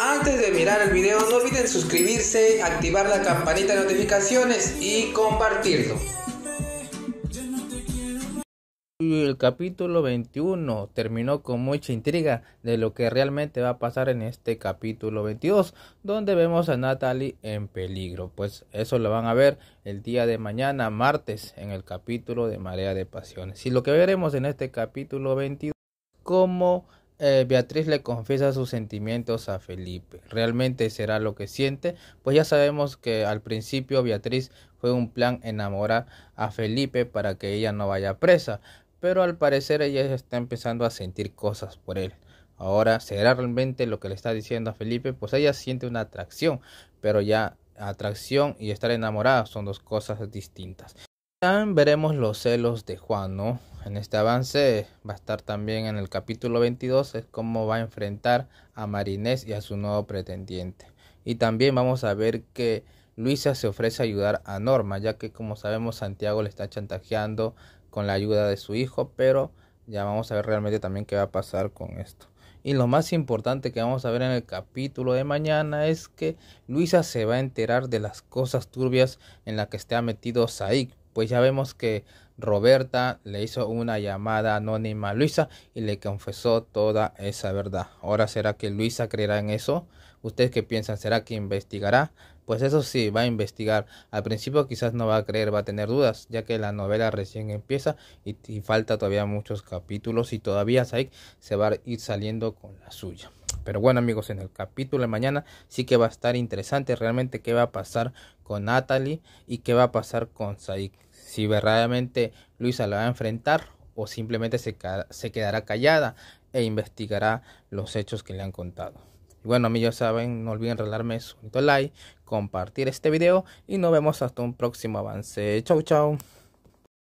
Antes de mirar el video no olviden suscribirse, activar la campanita de notificaciones y compartirlo. El capítulo 21 terminó con mucha intriga de lo que realmente va a pasar en este capítulo 22, donde vemos a Natalie en peligro. Pues eso lo van a ver el día de mañana, martes, en el capítulo de Marea de Pasiones. Y lo que veremos en este capítulo 22, cómo eh, Beatriz le confiesa sus sentimientos a Felipe. ¿Realmente será lo que siente? Pues ya sabemos que al principio Beatriz fue un plan enamorar a Felipe para que ella no vaya presa, pero al parecer ella está empezando a sentir cosas por él. Ahora, ¿será realmente lo que le está diciendo a Felipe? Pues ella siente una atracción, pero ya atracción y estar enamorada son dos cosas distintas. También veremos los celos de Juan, ¿no? en este avance va a estar también en el capítulo 22, es cómo va a enfrentar a Marinés y a su nuevo pretendiente. Y también vamos a ver que Luisa se ofrece a ayudar a Norma, ya que como sabemos Santiago le está chantajeando con la ayuda de su hijo, pero ya vamos a ver realmente también qué va a pasar con esto. Y lo más importante que vamos a ver en el capítulo de mañana es que Luisa se va a enterar de las cosas turbias en las que está metido Saik, pues ya vemos que Roberta le hizo una llamada anónima a Luisa y le confesó toda esa verdad. Ahora, ¿será que Luisa creerá en eso? ¿Ustedes qué piensan? ¿Será que investigará? Pues eso sí, va a investigar. Al principio quizás no va a creer, va a tener dudas, ya que la novela recién empieza y, falta todavía muchos capítulos y todavía Saik se va a ir saliendo con la suya. Pero bueno amigos, en el capítulo de mañana sí que va a estar interesante realmente qué va a pasar con Natalie y qué va a pasar con Saik. Si verdaderamente Luisa la va a enfrentar o simplemente se, quedará callada e investigará los hechos que le han contado. Y bueno, amigos, ya saben, no olviden regalarme su like, compartir este video y nos vemos hasta un próximo avance. Chau, chau.